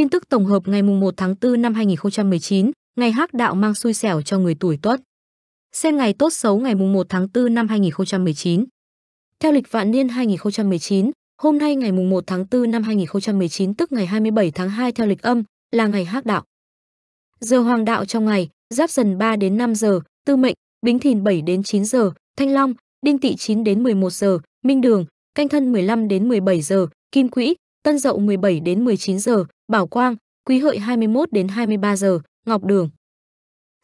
Tin tức tổng hợp ngày 1 tháng 4 năm 2019, ngày hắc đạo mang xui xẻo cho người tuổi tuất. Xem ngày tốt xấu ngày 1 tháng 4 năm 2019. Theo lịch vạn niên 2019, hôm nay ngày 1 tháng 4 năm 2019 tức ngày 27 tháng 2 theo lịch âm là ngày hắc đạo. Giờ hoàng đạo trong ngày, giáp dần 3 đến 5 giờ, tư mệnh, bính thìn 7 đến 9 giờ, thanh long, đinh tỵ 9 đến 11 giờ, minh đường, canh thân 15 đến 17 giờ, kim quỹ Tân Dậu 17 đến 19 giờ, Bảo Quang, Quý Hợi 21 đến 23 giờ, Ngọc Đường.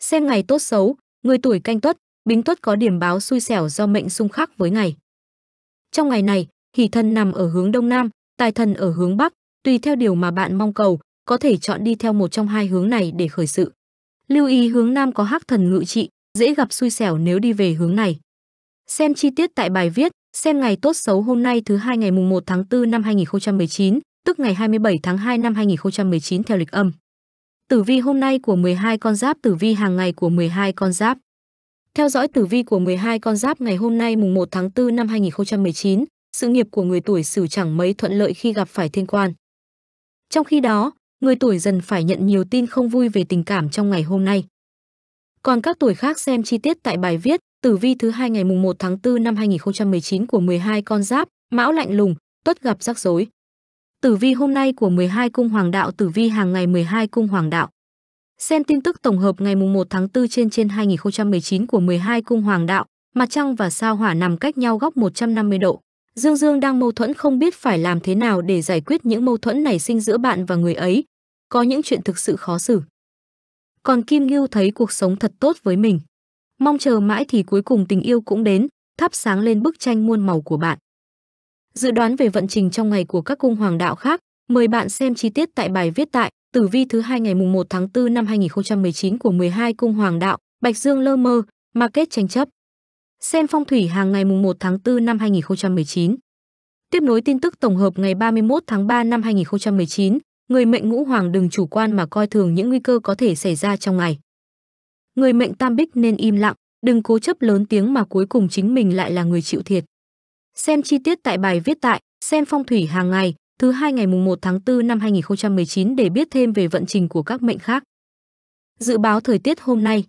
Xem ngày tốt xấu, người tuổi canh tuất, bính tuất có điểm báo xui xẻo do mệnh xung khắc với ngày. Trong ngày này, hỷ thần nằm ở hướng đông nam, tài thần ở hướng bắc, tùy theo điều mà bạn mong cầu, có thể chọn đi theo một trong hai hướng này để khởi sự. Lưu ý hướng nam có hắc thần ngự trị, dễ gặp xui xẻo nếu đi về hướng này. Xem chi tiết tại bài viết, Xem ngày tốt xấu hôm nay thứ hai ngày mùng 1 tháng 4 năm 2019, tức ngày 27 tháng 2 năm 2019 theo lịch âm. Tử vi hôm nay của 12 con giáp tử vi hàng ngày của 12 con giáp. Theo dõi tử vi của 12 con giáp ngày hôm nay mùng 1 tháng 4 năm 2019, sự nghiệp của người tuổi Sửu chẳng mấy thuận lợi khi gặp phải thiên quan. Trong khi đó, người tuổi dần phải nhận nhiều tin không vui về tình cảm trong ngày hôm nay. Còn các tuổi khác xem chi tiết tại bài viết tử vi thứ hai ngày mùng 1 tháng 4 năm 2019 của 12 con giáp, mão lạnh lùng, tuất gặp rắc rối. Tử vi hôm nay của 12 cung hoàng đạo tử vi hàng ngày 12 cung hoàng đạo. Xem tin tức tổng hợp ngày mùng 1 tháng 4 trên trên 2019 của 12 cung hoàng đạo, mặt trăng và sao hỏa nằm cách nhau góc 150 độ. Dương Dương đang mâu thuẫn không biết phải làm thế nào để giải quyết những mâu thuẫn nảy sinh giữa bạn và người ấy. Có những chuyện thực sự khó xử. Còn Kim Ngưu thấy cuộc sống thật tốt với mình mong chờ mãi thì cuối cùng tình yêu cũng đến, thắp sáng lên bức tranh muôn màu của bạn. Dự đoán về vận trình trong ngày của các cung hoàng đạo khác, mời bạn xem chi tiết tại bài viết tại Tử vi thứ hai ngày mùng 1 tháng 4 năm 2019 của 12 cung hoàng đạo, Bạch Dương lơ mơ, market tranh chấp. Xem phong thủy hàng ngày mùng 1 tháng 4 năm 2019. Tiếp nối tin tức tổng hợp ngày 31 tháng 3 năm 2019, người mệnh ngũ hoàng đừng chủ quan mà coi thường những nguy cơ có thể xảy ra trong ngày người mệnh tam bích nên im lặng, đừng cố chấp lớn tiếng mà cuối cùng chính mình lại là người chịu thiệt. Xem chi tiết tại bài viết tại, xem phong thủy hàng ngày, thứ hai ngày mùng 1 tháng 4 năm 2019 để biết thêm về vận trình của các mệnh khác. Dự báo thời tiết hôm nay.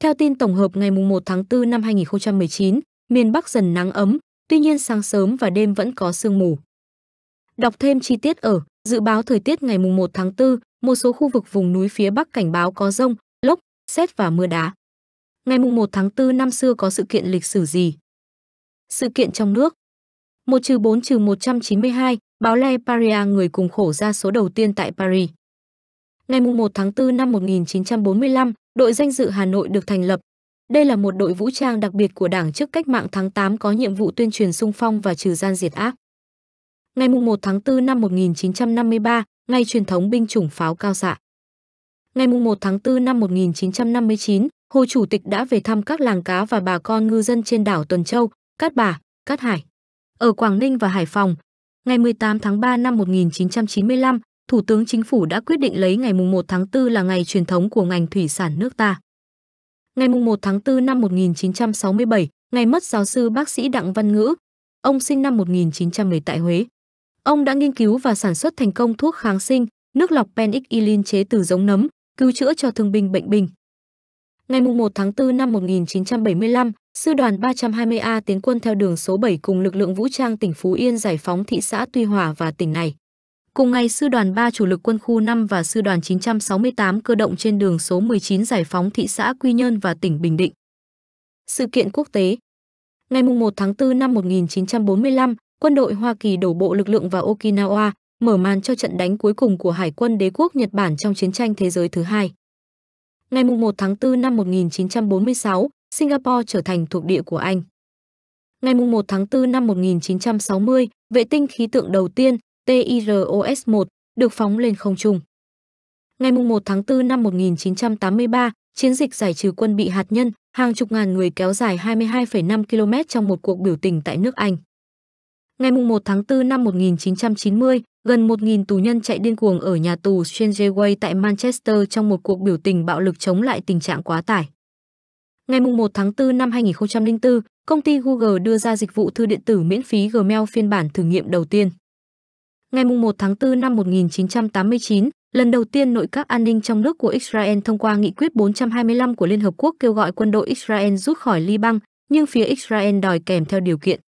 Theo tin tổng hợp ngày mùng 1 tháng 4 năm 2019, miền Bắc dần nắng ấm, tuy nhiên sáng sớm và đêm vẫn có sương mù. Đọc thêm chi tiết ở Dự báo thời tiết ngày mùng 1 tháng 4, một số khu vực vùng núi phía Bắc cảnh báo có rông, xét và mưa đá. Ngày 1 tháng 4 năm xưa có sự kiện lịch sử gì? Sự kiện trong nước 1 trừ 4 trừ 192, báo Le Paria người cùng khổ ra số đầu tiên tại Paris. Ngày 1 tháng 4 năm 1945, đội danh dự Hà Nội được thành lập. Đây là một đội vũ trang đặc biệt của Đảng trước cách mạng tháng 8 có nhiệm vụ tuyên truyền sung phong và trừ gian diệt ác. Ngày 1 tháng 4 năm 1953, ngày truyền thống binh chủng pháo cao xạ. Ngày 1 tháng 4 năm 1959, Hồ Chủ tịch đã về thăm các làng cá và bà con ngư dân trên đảo Tuần Châu, Cát Bà, Cát Hải. Ở Quảng Ninh và Hải Phòng, ngày 18 tháng 3 năm 1995, Thủ tướng Chính phủ đã quyết định lấy ngày 1 tháng 4 là ngày truyền thống của ngành thủy sản nước ta. Ngày 1 tháng 4 năm 1967, ngày mất giáo sư bác sĩ Đặng Văn Ngữ. Ông sinh năm 1910 tại Huế. Ông đã nghiên cứu và sản xuất thành công thuốc kháng sinh, nước lọc penicillin chế từ giống nấm, cứu chữa cho thương binh bệnh binh. Ngày 1 tháng 4 năm 1975, Sư đoàn 320A tiến quân theo đường số 7 cùng lực lượng vũ trang tỉnh Phú Yên giải phóng thị xã Tuy Hòa và tỉnh này. Cùng ngày, Sư đoàn 3 chủ lực quân khu 5 và Sư đoàn 968 cơ động trên đường số 19 giải phóng thị xã Quy Nhơn và tỉnh Bình Định. Sự kiện quốc tế Ngày 1 tháng 4 năm 1945, quân đội Hoa Kỳ đổ bộ lực lượng vào Okinawa, mở màn cho trận đánh cuối cùng của Hải quân Đế quốc Nhật Bản trong chiến tranh thế giới thứ hai. Ngày 1 tháng 4 năm 1946, Singapore trở thành thuộc địa của Anh. Ngày 1 tháng 4 năm 1960, vệ tinh khí tượng đầu tiên TIROS-1 được phóng lên không trung. Ngày 1 tháng 4 năm 1983, chiến dịch giải trừ quân bị hạt nhân, hàng chục ngàn người kéo dài 22,5 km trong một cuộc biểu tình tại nước Anh. Ngày 1 tháng 4 năm 1990, Gần 1.000 tù nhân chạy điên cuồng ở nhà tù Strangeway tại Manchester trong một cuộc biểu tình bạo lực chống lại tình trạng quá tải. Ngày 1 tháng 4 năm 2004, công ty Google đưa ra dịch vụ thư điện tử miễn phí Gmail phiên bản thử nghiệm đầu tiên. Ngày 1 tháng 4 năm 1989, lần đầu tiên nội các an ninh trong nước của Israel thông qua nghị quyết 425 của Liên Hợp Quốc kêu gọi quân đội Israel rút khỏi Liban, nhưng phía Israel đòi kèm theo điều kiện.